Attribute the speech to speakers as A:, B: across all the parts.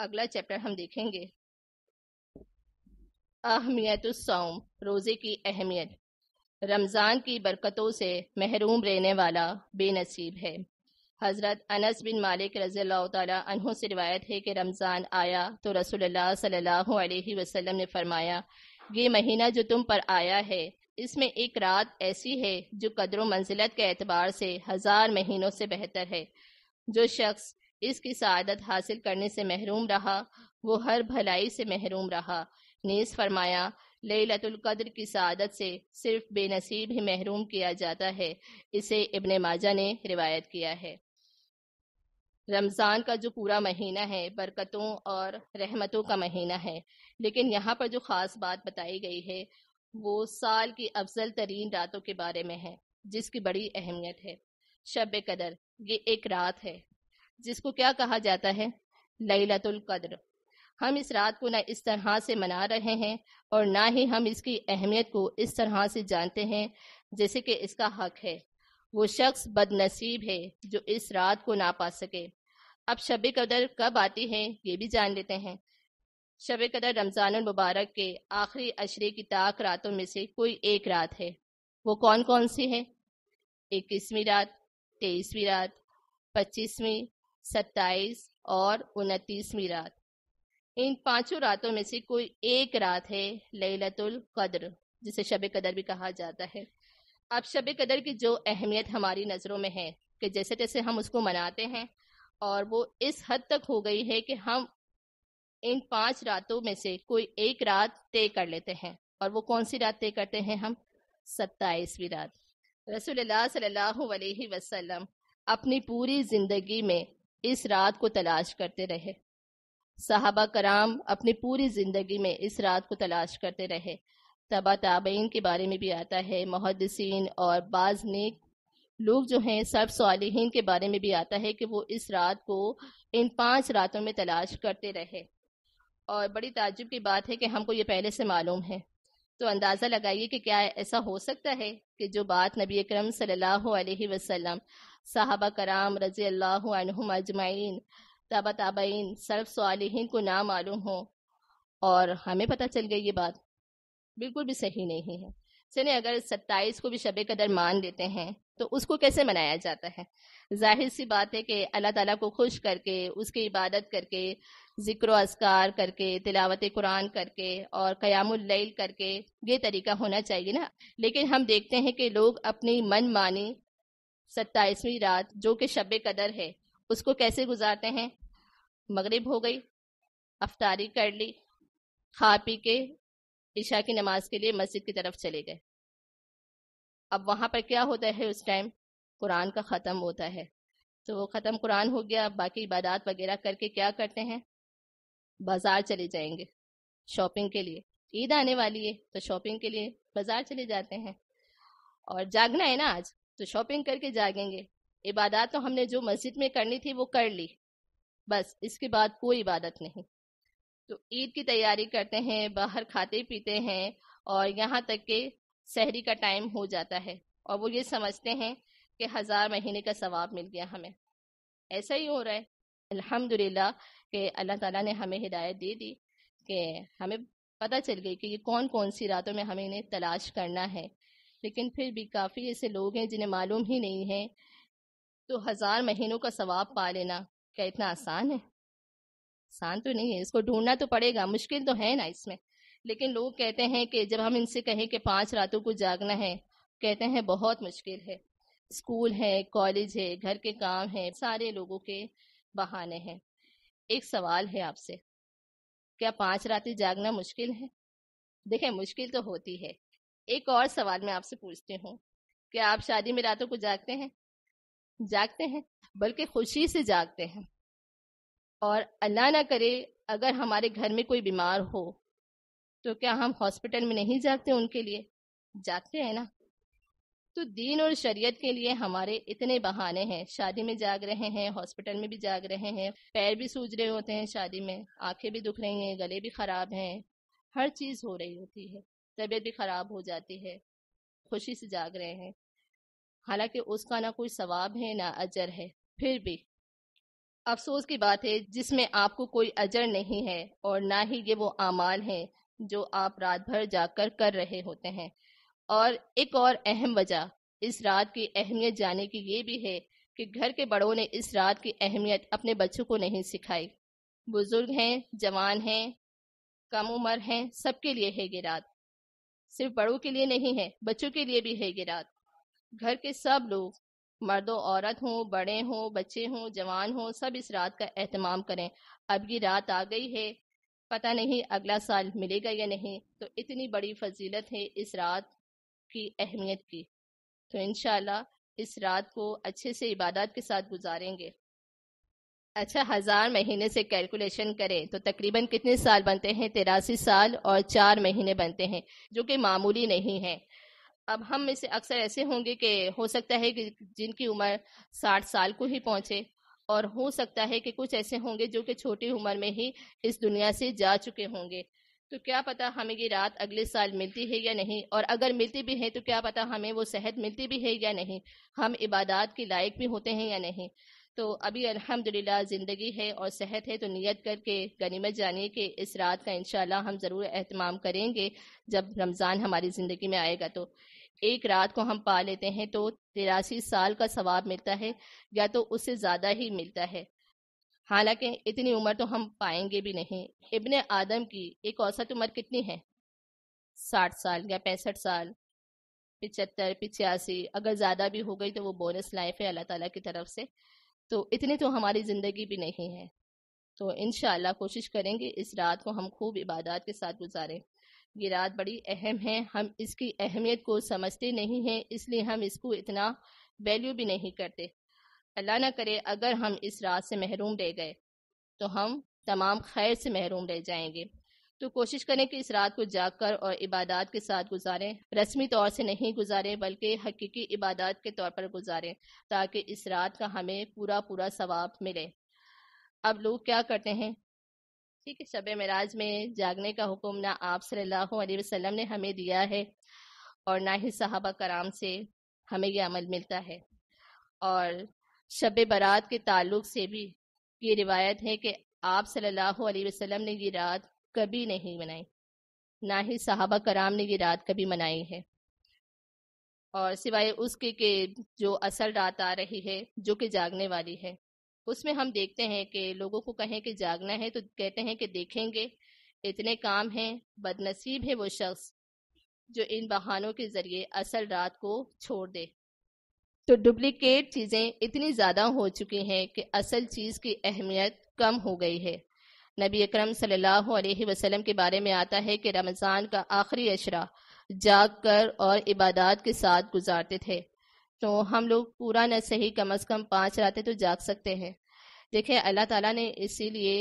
A: अगला चैप्टर हम देखेंगे अहमियत सौम रोज़े की अहमियत रमज़ान की बरकतों से महरूम रहने वाला बेनसीब है हज़रत अनस बिन मालिक रज़ी तहों से रिवायत है कि रमज़ान आया तो रसोल्ला सल्लल्लाहु अलैहि वसल्लम ने फरमाया ये महीना जो तुम पर आया है इसमें एक रात ऐसी है जो कदर मंजिलत के एतबार से हज़ार महीनों से बेहतर है जो शख्स इसकी सआदत हासिल करने से महरूम रहा वो हर भलाई से महरूम रहा नीस फरमाया ले कद्र की सआदत से सिर्फ बेनसीब ही महरूम किया जाता है इसे इबन माजा ने रिवायत किया है रमज़ान का जो पूरा महीना है बरकतों और रहमतों का महीना है लेकिन यहाँ पर जो ख़ास बात बताई गई है वो साल की अफजल तरीन रातों के बारे में है जिसकी बड़ी अहमियत है शब कदर ये एक रात है जिसको क्या कहा जाता है लैलतुल कद्र हम इस रात को ना इस तरह से मना रहे हैं और ना ही हम इसकी अहमियत को इस तरह से जानते हैं जैसे कि इसका हक है वो शख्स बदनसीब है जो इस रात को ना पा सके अब शब कदर कब आती है ये भी जान लेते हैं शब कदर रमज़ान मुबारक के आखिरी अशरे की ताक रातों में से कोई एक रात है वो कौन कौन सी है इक्कीसवीं रात तेईसवीं रात पच्चीसवीं सत्ताईस और उनतीसवीं रात इन पांचों रातों में से कोई एक रात है लैलतुल कद्र जिसे शब कदर भी कहा जाता है अब शब कदर की जो अहमियत हमारी नज़रों में है कि जैसे तैसे हम उसको मनाते हैं और वो इस हद तक हो गई है कि हम इन पांच रातों में से कोई एक रात तय कर लेते हैं और वो कौन सी रात तय करते हैं हम सत्ताईसवीं रात रसोल्ला सल्लल्लाहु अलैहि वसल्लम अपनी पूरी जिंदगी में इस रात को तलाश करते रहे साहबा कराम अपनी पूरी ज़िंदगी में इस रात को तलाश करते रहे तबा ताबेन के बारे में भी आता है मुहदसिन और बाज नेक लोग जो हैं सर्फ सालहीन के बारे में भी आता है कि वो इस रात को इन पांच रातों में तलाश करते रहे और बड़ी ताजुब की बात है कि हमको ये पहले से मालूम है तो अंदाज़ा लगाइए कि क्या ऐसा हो सकता है कि जो बात नबी अक्रम सल्लल्लाहु अलैहि वसल्लम साहबा कराम रजी अल्लाह अजमाइन तबा ताबईन सर्फ सालहीन को ना मालूम हो और हमें पता चल गई ये बात बिल्कुल भी सही नहीं है चले अगर सत्ताईस को भी शब कदर मान लेते हैं तो उसको कैसे मनाया जाता है जाहिर सी बात है कि अल्लाह ताला को खुश करके उसकी इबादत करके जिक्र असकार करके तिलावत कुरान करके और कयामुल्ल करके ये तरीका होना चाहिए ना लेकिन हम देखते हैं कि लोग अपनी मन मानी सत्ताईसवीं रात जो कि शब कदर है उसको कैसे गुजारते हैं मगरिब हो गई अफतारी कर ली खा पी के ईशा की नमाज के लिए मस्जिद की तरफ चले गए अब वहां पर क्या होता है उस टाइम कुरान का ख़त्म होता है तो वो ख़त्म कुरान हो गया बाकी इबादत वगैरह करके क्या करते हैं बाज़ार चले जाएंगे शॉपिंग के लिए ईद आने वाली है तो शॉपिंग के लिए बाज़ार चले जाते हैं और जागना है ना आज तो शॉपिंग करके जागेंगे इबादत तो हमने जो मस्जिद में करनी थी वो कर ली बस इसके बाद कोई इबादत नहीं तो ईद की तैयारी करते हैं बाहर खाते पीते हैं और यहाँ तक के शहरी का टाइम हो जाता है और वो ये समझते हैं कि हज़ार महीने का सवाब मिल गया हमें ऐसा ही हो रहा है अल्हम्दुलिल्लाह कि अल्लाह ताला ने हमें हिदायत दे दी कि हमें पता चल गई कि ये कौन कौन सी रातों में हमें इन्हें तलाश करना है लेकिन फिर भी काफ़ी ऐसे लोग हैं जिन्हें मालूम ही नहीं है तो हज़ार महीनों का सवाब पा लेना क्या इतना आसान है आसान तो नहीं है इसको ढूंढना तो पड़ेगा मुश्किल तो है ना इसमें लेकिन लोग कहते हैं कि जब हम इनसे कहें कि पांच रातों को जागना है कहते हैं बहुत मुश्किल है स्कूल है कॉलेज है घर के काम है सारे लोगों के बहाने हैं एक सवाल है आपसे क्या पांच रातें जागना मुश्किल है देखें मुश्किल तो होती है एक और सवाल मैं आपसे पूछती हूँ क्या आप शादी में रातों को जागते हैं जागते हैं बल्कि खुशी से जागते हैं और अल्लाह ना करे अगर हमारे घर में कोई बीमार हो तो क्या हम हॉस्पिटल में नहीं जागते उनके लिए जागते हैं ना तो दीन और शरीयत के लिए हमारे इतने बहाने हैं शादी में जाग रहे हैं हॉस्पिटल में भी जाग रहे हैं पैर भी सूज रहे होते हैं शादी में आंखें भी दुख रही हैं गले भी खराब हैं हर चीज़ हो रही होती है तबीयत भी खराब हो जाती है खुशी से जाग रहे हैं हालांकि उसका ना कोई सवाब है ना अजर है फिर भी अफसोस की बात है जिसमें आपको कोई अजर नहीं है और ना ही ये वो अमाल हैं जो आप रात भर जाकर कर रहे होते हैं और एक और अहम वजह इस रात की अहमियत जाने की ये भी है कि घर के बड़ों ने इस रात की अहमियत अपने बच्चों को नहीं सिखाई बुजुर्ग हैं जवान हैं कम उम्र हैं सबके लिए है ये रात सिर्फ बड़ों के लिए नहीं है बच्चों के लिए भी है ये रात घर के सब लोग मर्द औरत हों बड़े हों बच्चे हों जवान हों सब इस रात का एहतमाम करें अब ये रात आ गई है पता नहीं अगला साल मिलेगा या नहीं तो इतनी बड़ी फजीलत है इस रात की अहमियत की तो इनशाला इस रात को अच्छे से इबादत के साथ गुजारेंगे अच्छा हजार महीने से कैलकुलेशन करें तो तकरीबन कितने साल बनते हैं तिरासी साल और चार महीने बनते हैं जो कि मामूली नहीं है अब हम में से अक्सर ऐसे होंगे कि हो सकता है कि जिनकी उम्र साठ साल को ही पहुंचे और हो सकता है कि कुछ ऐसे होंगे जो कि छोटी उम्र में ही इस दुनिया से जा चुके होंगे तो क्या पता हमें ये रात अगले साल मिलती है या नहीं और अगर मिलती भी है तो क्या पता हमें वो सेहत मिलती भी है या नहीं हम इबादत के लायक भी होते हैं या नहीं तो अभी अल्हम्दुलिल्लाह ज़िंदगी है और सेहत है तो नियत करके गनीमत जानिए कि इस रात का इंशाल्लाह हम ज़रूर अहतमाम करेंगे जब रमज़ान हमारी ज़िंदगी में आएगा तो एक रात को हम पा लेते हैं तो तिरासी साल का सवाब मिलता है या तो उससे ज़्यादा ही मिलता है हालांकि इतनी उम्र तो हम पाएंगे भी नहीं इबन आदम की एक औसत उम्र कितनी है साठ साल या पैंसठ साल पिचहत्तर पिचासी अगर ज़्यादा भी हो गई तो वो बोनस लाइफ है अल्लाह ताला की तरफ से तो इतनी तो हमारी ज़िंदगी भी नहीं है तो इन कोशिश करेंगे इस रात को हम खूब इबादत के साथ गुजारें ये रात बड़ी अहम है हम इसकी अहमियत को समझते नहीं हैं इसलिए हम इसको इतना वैल्यू भी नहीं करते अल्लाह ना करे अगर हम इस रात से महरूम रह गए तो हम तमाम खैर से महरूम रह जाएंगे तो कोशिश करें कि इस रात को जागकर और इबादत के साथ गुजारें रस्मी तौर से नहीं गुजारें बल्कि हकीकी इबादत के तौर पर गुजारें ताकि इस रात का हमें पूरा पूरा सवाब मिले अब लोग क्या करते हैं ठीक है शब मराज में जागने का हुक्म ना आप सल्लल्लाहु अलैहि वसल्लम ने हमें दिया है और ना ही सहाबा कराम से हमें यह अमल मिलता है और शब बारात के ताल्लुक से भी ये रिवायत है कि आप सल्लल्लाहु अलैहि वसल्लम ने ये रात कभी नहीं मनाई ना ही साहबा कराम ने ये रात कभी मनाई है और सिवाय उसके के जो असल रात आ रही है जो कि जागने वाली है उसमें हम देखते हैं कि लोगों को कहें कि जागना है तो कहते हैं कि देखेंगे इतने काम हैं बदनसीब है वो शख्स जो इन बहानों के जरिए असल रात को छोड़ दे तो डुप्लीकेट चीज़ें इतनी ज़्यादा हो चुकी हैं कि असल चीज़ की अहमियत कम हो गई है नबी अक्रम वसल्लम के बारे में आता है कि रमज़ान का आखिरी अशरा जाग कर और इबादत के साथ गुजारते थे तो हम लोग पूरा न सही कम अज़ कम पाँच रातें तो जाग सकते हैं देखे अल्लाह ताला ने इसीलिए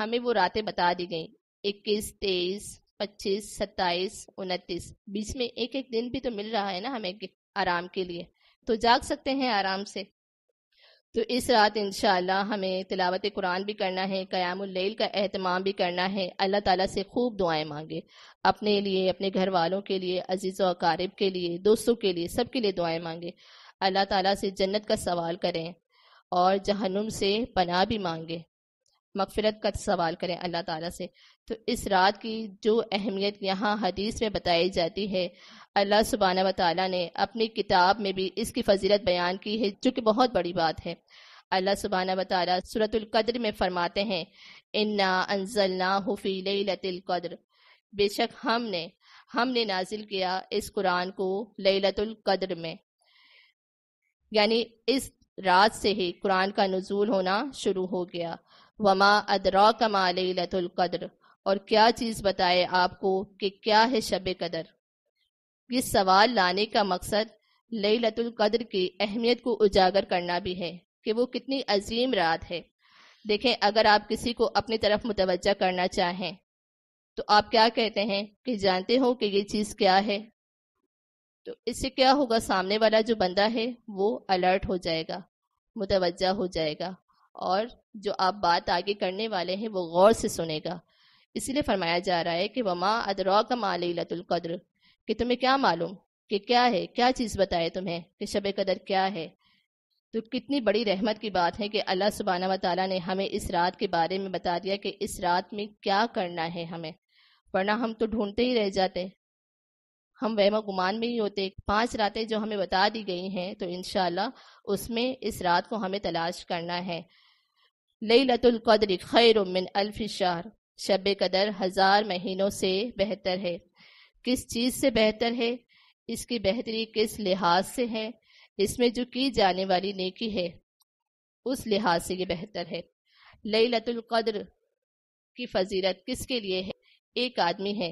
A: हमें वो रातें बता दी गई इक्कीस तेईस पच्चीस सत्ताईस उनतीस बीच में एक एक दिन भी तो मिल रहा है ना हमें आराम के लिए तो जाग सकते हैं आराम से तो इस रात इंशाल्लाह हमें तिलावत कुरान भी करना है क़यामल का अहतमाम भी करना है अल्लाह ताला से खूब दुआएं मांगे अपने लिए अपने घर वालों के लिए अजीज़ अकारब के लिए दोस्तों के लिए सब के लिए दुआएं मांगे अल्लाह ताला से जन्नत का सवाल करें और जहनुम से पनाह भी मांगे मगफरत का सवाल करें अल्लाह ताला से तो इस रात की जो अहमियत यहाँ हदीस में बताई जाती है अल्लाह सुबहाना वाली ने अपनी किताब में भी इसकी फजीलत बयान की है जो कि बहुत बड़ी बात है अल्लाह सुबहाना वाली सूरतुल्कद्र में फरमाते हैं इन्ना अनजल्ला हुफ़ी लतिल्कद्र बेशक हमने हमने नाजिल किया इस कुरान को लतुल कद्र में यानी इस रात से ही कुरान का नजूल होना शुरू हो गया वमा अदरा कमा कदर और क्या चीज़ बताए आपको कि क्या है शब कदर ये सवाल लाने का मकसद लई कदर की अहमियत को उजागर करना भी है कि वो कितनी अजीम रात है देखें अगर आप किसी को अपनी तरफ मुतवजह करना चाहें तो आप क्या कहते हैं कि जानते हो कि ये चीज़ क्या है तो इससे क्या होगा सामने वाला जो बंदा है वो अलर्ट हो जाएगा मुतवजा हो जाएगा और जो आप बात आगे करने वाले हैं वो गौर से सुनेगा इसीलिए फरमाया जा रहा है कि वमा अदरा का मालतुल्कद्र कि तुम्हें क्या मालूम कि क्या है क्या चीज़ बताए तुम्हें कि शब कदर क्या है तो कितनी बड़ी रहमत की बात है कि अल्लाह सुबहाना वाली ने हमें इस रात के बारे में बता दिया कि इस रात में क्या करना है हमें वरना हम तो ढूंढते ही रह जाते हम वह गुमान में ही होते पांच रातें जो हमें बता दी गई हैं तो इन उसमें इस रात को हमें तलाश करना है लतुल कदर खैर मिन अल्फ शब कदर हजार महीनों से बेहतर है किस चीज़ से बेहतर है इसकी बेहतरी किस लिहाज से है इसमें जो की जाने वाली नेकी है उस लिहाज से ये बेहतर है लई लतुल कदर की फजीलत किसके लिए है एक आदमी है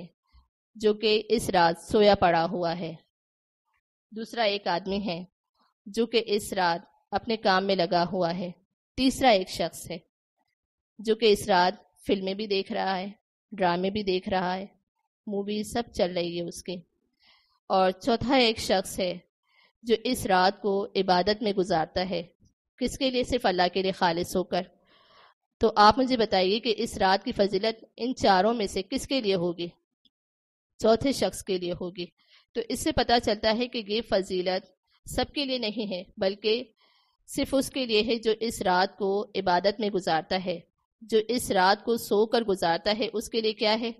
A: जो कि इस रात सोया पड़ा हुआ है दूसरा एक आदमी है जो कि इस रात अपने काम में लगा हुआ है तीसरा एक शख्स है जो कि इस रात फिल्में भी देख रहा है ड्रामे भी देख रहा है मूवी सब चल रही है उसके और चौथा एक शख्स है जो इस रात को इबादत में गुजारता है किसके लिए सिर्फ अल्लाह के लिए खालिस होकर तो आप मुझे बताइए कि इस रात की फजीलत इन चारों में से किसके लिए होगी चौथे शख्स के लिए होगी तो इससे पता चलता है कि ये फजीलत सबके लिए नहीं है बल्कि सिर्फ उसके लिए है जो इस रात को इबादत में गुजारता है जो इस रात को सोकर गुजारता है उसके लिए क्या है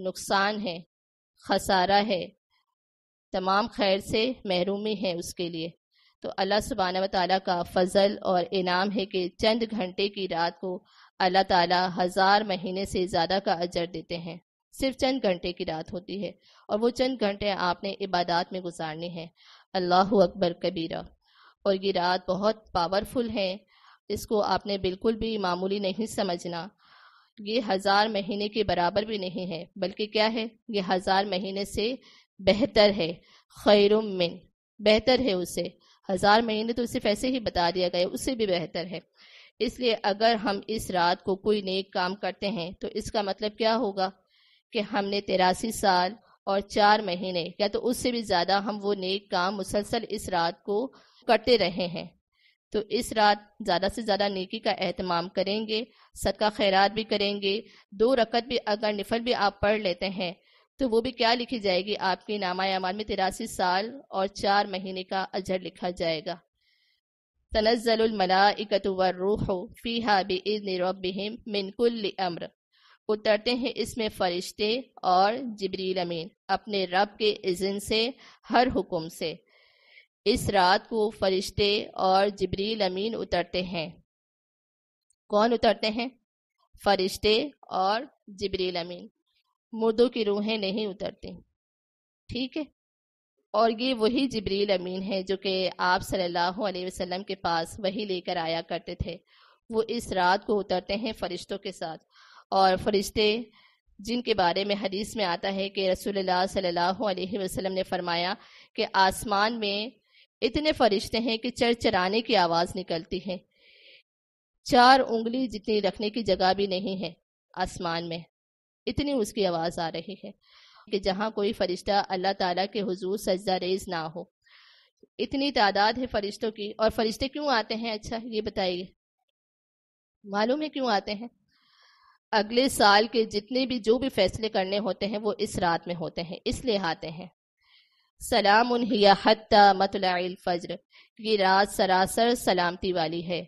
A: नुकसान है खसारा है तमाम खैर से महरूमी है उसके लिए तो अल्लाह सुबहाना व का फजल और इनाम है कि चंद घंटे की रात को अल्लाह ताला हज़ार महीने से ज़्यादा का अजर देते हैं सिर्फ चंद घंटे की रात होती है और वो चंद घंटे आपने इबादत में गुजारनी है अल्लाह अकबर कबीरा और ये रात बहुत पावरफुल है इसको आपने बिल्कुल भी मामूली नहीं समझना ये हजार महीने के बराबर भी नहीं है बल्कि क्या है ये हजार महीने से बेहतर है खैर मिन बेहतर है उसे हजार महीने तो सिर्फ ऐसे ही बता दिया गया उससे भी बेहतर है इसलिए अगर हम इस रात को कोई नेक काम करते हैं तो इसका मतलब क्या होगा कि हमने तेरासी साल और चार महीने या तो उससे भी ज्यादा हम वो नेक काम मुसलसल इस रात को करते रहे हैं तो इस रात ज़्यादा से ज़्यादा नेकी का अहतमाम करेंगे सदका खैरात भी करेंगे दो रकत भी अगर निफल भी आप पढ़ लेते हैं तो वो भी क्या लिखी जाएगी आपके नामा अमाल में तिरासी साल और चार महीने का अजर लिखा जाएगा अम्र उतरते हैं इसमें फरिश्ते और जबरी अमीन अपने रब के इज़न से हर हुक्म से इस रात को फरिश्ते और जबरील अमीन उतरते हैं कौन उतरते हैं फरिश्ते और जबरील अमीन मुर्दों की रूहें नहीं उतरती ठीक है और ये वही जबरील अमीन है जो कि आप सल्लल्लाहु अलैहि वसल्लम के पास वही लेकर आया करते थे वो इस रात को उतरते हैं फरिश्तों के साथ और फरिश्ते जिनके बारे में हदीस में आता है कि रसूलुल्लाह सल्लल्लाहु अलैहि वसल्लम ने फरमाया कि आसमान में इतने फरिश्ते हैं कि चरचराने की आवाज निकलती है चार उंगली जितनी रखने की जगह भी नहीं है आसमान में इतनी उसकी आवाज आ रही है कि जहां कोई फरिश्ता अल्लाह ताला के हुजूर सजदा रेज ना हो इतनी तादाद है फरिश्तों की और फरिश्ते क्यों आते हैं अच्छा ये बताइए मालूम है क्यों आते हैं अगले साल के जितने भी जो भी फैसले करने होते हैं वो इस रात में होते हैं इसलिए आते हैं सलाम हत्ता मतलफ़र ये रात सरासर सलामती वाली है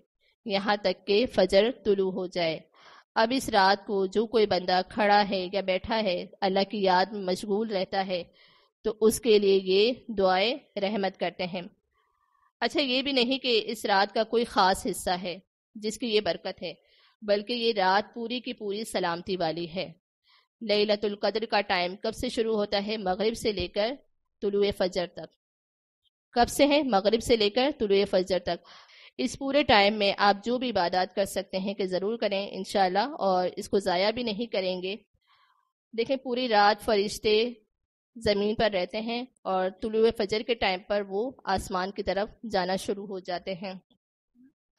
A: यहाँ तक के फजर तुलू हो जाए अब इस रात को जो कोई बंदा खड़ा है या बैठा है अल्लाह की याद में मशगूल रहता है तो उसके लिए ये दुआएं रहमत करते हैं अच्छा ये भी नहीं कि इस रात का कोई ख़ास हिस्सा है जिसकी ये बरकत है बल्कि ये रात पूरी की पूरी सलामती वाली है लतुल्कदर का टाइम कब से शुरू होता है मगरिब से लेकर तुलु फजर तक कब से है मगरिब से लेकर तुलु फजर तक इस पूरे टाइम में आप जो भी इबादत कर सकते हैं कि ज़रूर करें इन और इसको ज़ाया भी नहीं करेंगे देखें पूरी रात फरिश्ते ज़मीन पर रहते हैं और तुलु फजर के टाइम पर वो आसमान की तरफ जाना शुरू हो जाते हैं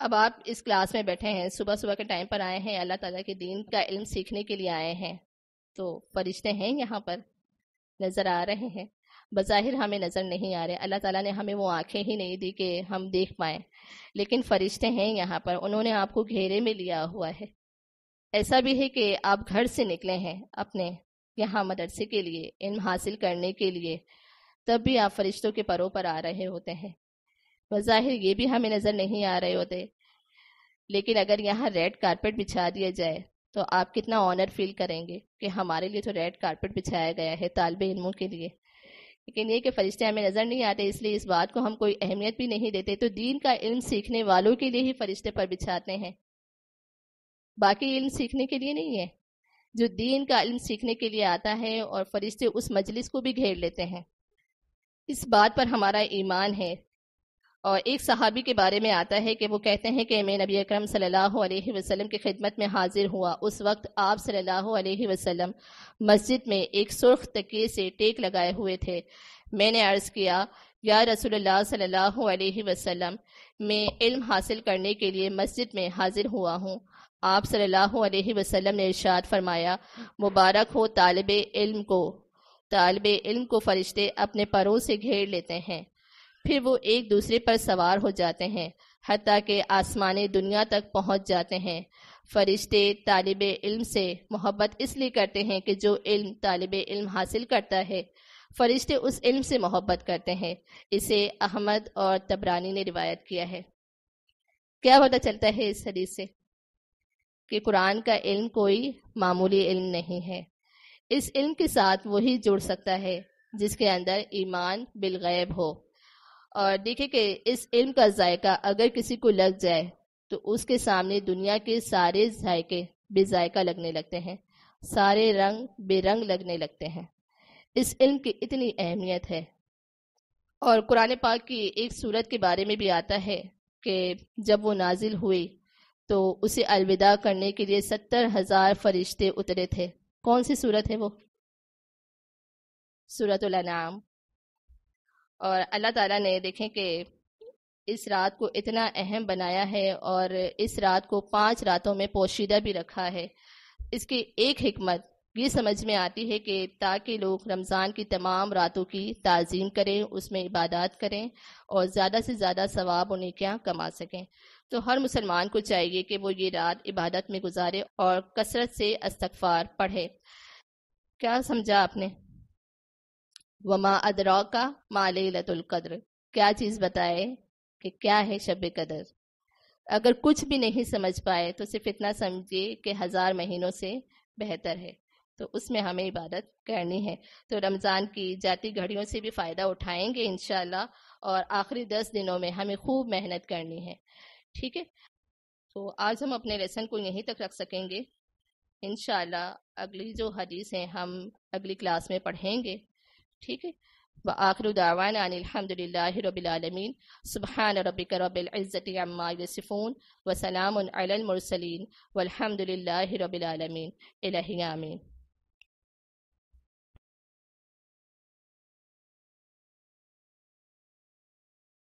A: अब आप इस क्लास में बैठे हैं सुबह सुबह के टाइम पर आए हैं अल्लाह ताला के दीन का इल्म सीखने के लिए आए हैं तो फरिश्ते हैं यहाँ पर नज़र आ रहे हैं बज़ाहिर हमें नज़र नहीं आ रहे अल्लाह ताला ने हमें वो आंखें ही नहीं दी कि हम देख पाएं लेकिन फरिश्ते हैं यहाँ पर उन्होंने आपको घेरे में लिया हुआ है ऐसा भी है कि आप घर से निकले हैं अपने यहाँ मदरसे के लिए इन हासिल करने के लिए तब भी आप फरिश्तों के परों पर आ रहे होते हैं बज़ाहिर ये भी हमें नज़र नहीं आ रहे होते लेकिन अगर यहाँ रेड कारपेट बिछा दिया जाए तो आप कितना ऑनर फील करेंगे कि हमारे लिए तो रेड कारपेट बिछाया गया है तालब इलमों के लिए लेकिन ये कि फरिश्ते हमें नज़र नहीं आते इसलिए इस बात को हम कोई अहमियत भी नहीं देते तो दीन का इल्म सीखने वालों के लिए ही फरिश्ते पर बिछाते हैं बाकी इल्म सीखने के लिए नहीं है जो दीन का इल्म सीखने के लिए आता है और फरिश्ते उस मजलिस को भी घेर लेते हैं इस बात पर हमारा ईमान है और एक सहाबी के बारे में आता है कि वो कहते हैं कि मैं नबी अकरम सल्लल्लाहु अलैहि वसल्लम की खिदमत में हाजिर हुआ उस वक्त आप सल्लल्लाहु अलैहि वसल्लम मस्जिद में एक सुर्ख तकिए से टेक लगाए हुए थे मैंने अर्ज़ किया या रसूलुल्लाह सल्लल्लाहु अलैहि वसल्लम मैं इल्म हासिल करने के लिए मस्जिद में हाजिर हुआ हूँ आप सल्लल्लाहु अलैहि वसल्लम ने इरशाद फरमाया मुबारक हो तालब इल्म को तालब इल्म को फरिश्ते अपने परों से घेर लेते हैं फिर वो एक दूसरे पर सवार हो जाते हैं हती के आसमानी दुनिया तक पहुंच जाते हैं फरिश्ते तालब इल्म से मोहब्बत इसलिए करते हैं कि जो इल्म तालब इल्म हासिल करता है फरिश्ते उस इल्म से मोहब्बत करते हैं इसे अहमद और तबरानी ने रिवायत किया है क्या पता चलता है इस हदीस से कि कुरान का इल्म कोई मामूली इल्म नहीं है इस इल्म के साथ वही जुड़ सकता है जिसके अंदर ईमान बिलगैब हो और देखे कि इस इल्म का जायका अगर किसी को लग जाए तो उसके सामने दुनिया के सारे जायके बेजायका लगने लगते हैं सारे रंग बेरंग लगने लगते हैं इस इल्म की इतनी अहमियत है और कुरान पाक की एक सूरत के बारे में भी आता है कि जब वो नाजिल हुई तो उसे अलविदा करने के लिए सत्तर हजार फरिश्ते उतरे थे कौन सी सूरत है वो सूरत नाम और अल्लाह ताला ने देखें कि इस रात को इतना अहम बनाया है और इस रात को पांच रातों में पोशीदा भी रखा है इसकी एक हमत ये समझ में आती है कि ताकि लोग रमज़ान की तमाम रातों की तज़ीम करें उसमें इबादत करें और ज़्यादा से ज़्यादा सवाब उन्हें क्या कमा सकें तो हर मुसलमान को चाहिए कि वो ये रात इबादत में गुजारे और कसरत से अस्तफार पढ़े क्या समझा आपने वमा अदरा का मालतुल्कद्र क्या चीज़ बताए कि क्या है शब कदर अगर कुछ भी नहीं समझ पाए तो सिर्फ इतना समझिए कि हज़ार महीनों से बेहतर है तो उसमें हमें इबादत करनी है तो रमज़ान की जाती घड़ियों से भी फ़ायदा उठाएंगे इन और आखिरी दस दिनों में हमें खूब मेहनत करनी है ठीक है तो आज हम अपने लेसन को यहीं तक रख सकेंगे इन अगली जो हदीस हैं हम अगली क्लास में पढ़ेंगे ठीक है वआखिर दावान अनिलहमदिल्लाबीआलमीन सुबहान रबिक रबिलज़तमासिफ़ून वसलामसलिन वलहमदिल्ला रबीआलमीन आमीन